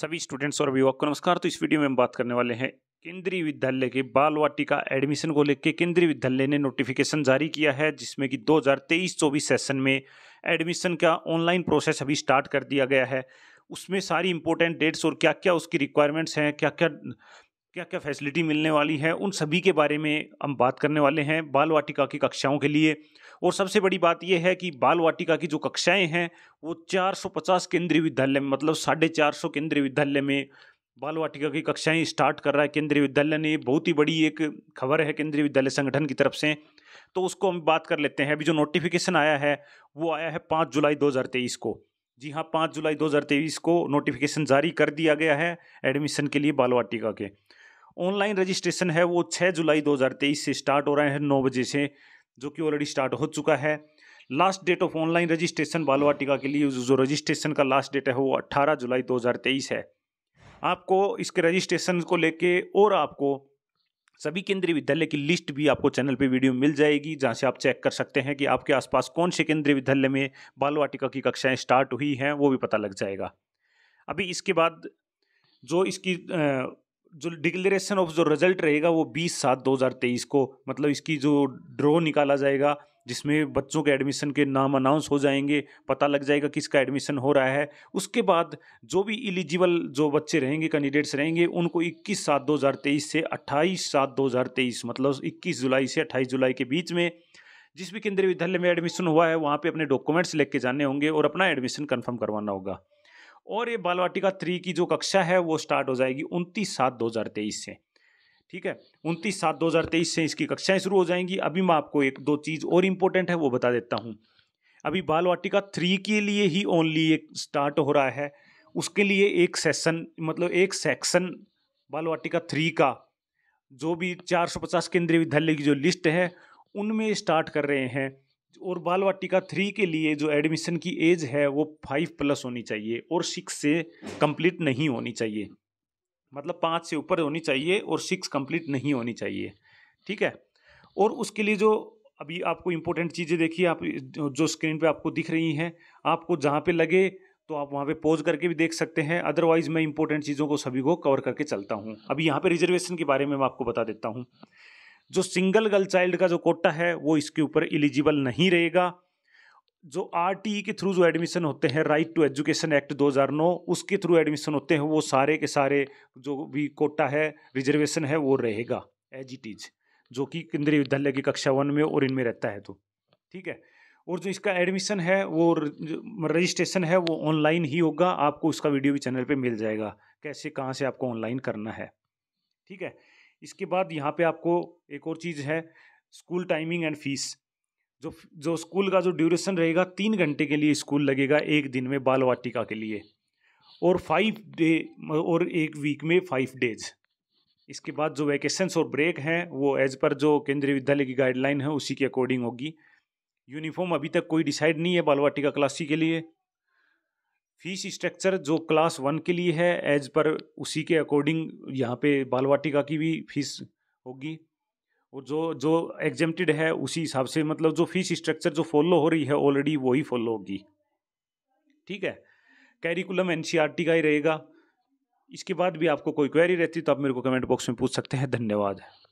सभी स्टूडेंट्स और अभिभावक को नमस्कार तो इस वीडियो में हम बात करने वाले हैं केंद्रीय विद्यालय के बाल वाटिका एडमिशन को लेकर केंद्रीय विद्यालय ने नोटिफिकेशन जारी किया है जिसमें कि 2023-24 सेशन में एडमिशन का ऑनलाइन प्रोसेस अभी स्टार्ट कर दिया गया है उसमें सारी इंपॉर्टेंट डेट्स और क्या क्या उसकी रिक्वायरमेंट्स हैं क्या क्या क्या क्या फैसिलिटी मिलने वाली है उन सभी के बारे में हम बात करने वाले हैं बाल वाटिका की कक्षाओं के लिए और सबसे बड़ी बात यह है कि बाल वाटिका की जो कक्षाएं हैं वो 450 केंद्रीय विद्यालय में मतलब साढ़े चार सौ केंद्रीय विद्यालय में बाल वाटिका की कक्षाएं स्टार्ट कर रहा है केंद्रीय विद्यालय ने बहुत ही बड़ी एक खबर है केंद्रीय विद्यालय संगठन की तरफ से तो उसको हम बात कर लेते हैं अभी जो नोटिफिकेशन आया है वो आया है पाँच जुलाई दो को जी हाँ पाँच जुलाई दो को नोटिफिकेशन जारी कर दिया गया है एडमिशन के लिए बाल वाटिका के ऑनलाइन रजिस्ट्रेशन है वो 6 जुलाई 2023 से स्टार्ट हो रहे हैं नौ बजे से जो कि ऑलरेडी स्टार्ट हो चुका है last date of online registration बालवाटिका के लिए जो रजिस्ट्रेशन का लास्ट डेट है वो 18 जुलाई 2023 है आपको इसके रजिस्ट्रेशन को लेके और आपको सभी केंद्रीय विद्यालय की लिस्ट भी आपको चैनल पे वीडियो मिल जाएगी जहाँ से आप चेक कर सकते हैं कि आपके आसपास कौन से केंद्रीय विद्यालय में बालवाटिका की कक्षाएं स्टार्ट हुई हैं वो भी पता लग जाएगा अभी इसके बाद जो इसकी जो डिक्लेरेशन ऑफ जो रिजल्ट रहेगा वो 20 सात 2023 को मतलब इसकी जो ड्रॉ निकाला जाएगा जिसमें बच्चों के एडमिशन के नाम अनाउंस हो जाएंगे पता लग जाएगा किसका एडमिशन हो रहा है उसके बाद जो भी एलिजिबल जो बच्चे रहेंगे कैंडिडेट्स रहेंगे उनको 21 सात 2023 से 28 सात 2023 मतलब 21 जुलाई से 28 जुलाई के बीच में जिस भी केंद्रीय विद्यालय में एडमिशन हुआ है वहाँ पर अपने डॉक्यूमेंट्स लेके जाने होंगे और अपना एडमिशन कन्फर्म करवाना होगा और ये बालवाटिका थ्री की जो कक्षा है वो स्टार्ट हो जाएगी उनतीस सात दो हज़ार तेईस से ठीक है उनतीस सात दो हज़ार तेईस से इसकी कक्षाएं शुरू हो जाएंगी अभी मैं आपको एक दो चीज़ और इम्पोर्टेंट है वो बता देता हूँ अभी बालवाटिका थ्री के लिए ही ओनली एक स्टार्ट हो रहा है उसके लिए एक सेशन मतलब एक सेक्शन बालवाटिका थ्री का जो भी चार सौ पचास केंद्रीय विद्यालय की जो लिस्ट है उनमें स्टार्ट कर रहे हैं और बाल वाटिका थ्री के लिए जो एडमिशन की एज है वो फाइव प्लस होनी चाहिए और सिक्स से कंप्लीट नहीं होनी चाहिए मतलब पाँच से ऊपर होनी चाहिए और सिक्स कंप्लीट नहीं होनी चाहिए ठीक है और उसके लिए जो अभी आपको इम्पोर्टेंट चीज़ें देखिए आप जो स्क्रीन पे आपको दिख रही हैं आपको जहाँ पे लगे तो आप वहाँ पे पॉज करके भी देख सकते हैं अदरवाइज मैं इंपॉर्टेंट चीज़ों को सभी को कवर करके चलता हूँ अभी यहाँ पे रिजर्वेशन के बारे में मैं आपको बता देता हूँ जो सिंगल गर्ल चाइल्ड का जो कोटा है वो इसके ऊपर एलिजिबल नहीं रहेगा जो आर e के थ्रू जो एडमिशन होते हैं राइट टू एजुकेशन एक्ट 2009 उसके थ्रू एडमिशन होते हैं वो सारे के सारे जो भी कोटा है रिजर्वेशन है वो रहेगा एज इट इज जो कि केंद्रीय विद्यालय की कक्षा वन में और इनमें रहता है तो ठीक है और जो इसका एडमिशन है वो रजिस्ट्रेशन है वो ऑनलाइन ही होगा आपको उसका वीडियो भी चैनल पे मिल जाएगा कैसे कहाँ से आपको ऑनलाइन करना है ठीक है इसके बाद यहाँ पे आपको एक और चीज़ है स्कूल टाइमिंग एंड फीस जो जो स्कूल का जो ड्यूरेशन रहेगा तीन घंटे के लिए स्कूल लगेगा एक दिन में बाल वाटिका के लिए और फाइव डे और एक वीक में फाइव डेज इसके बाद जो वैकेशंस और ब्रेक हैं वो एज पर जो केंद्रीय विद्यालय की गाइडलाइन है उसी के अकॉर्डिंग होगी यूनिफॉर्म अभी तक कोई डिसाइड नहीं है बाल वाटिका क्लासी के लिए फीस स्ट्रक्चर जो क्लास वन के लिए है एज पर उसी के अकॉर्डिंग यहाँ पे बाल वाटिका की भी फीस होगी और जो जो एग्जेम्प्टेड है उसी हिसाब से मतलब जो फीस स्ट्रक्चर जो फॉलो हो रही है ऑलरेडी वही फॉलो होगी ठीक है कैरिकुलम एन e का ही रहेगा इसके बाद भी आपको कोई क्वेरी रहती तो आप मेरे को कमेंट बॉक्स में पूछ सकते हैं धन्यवाद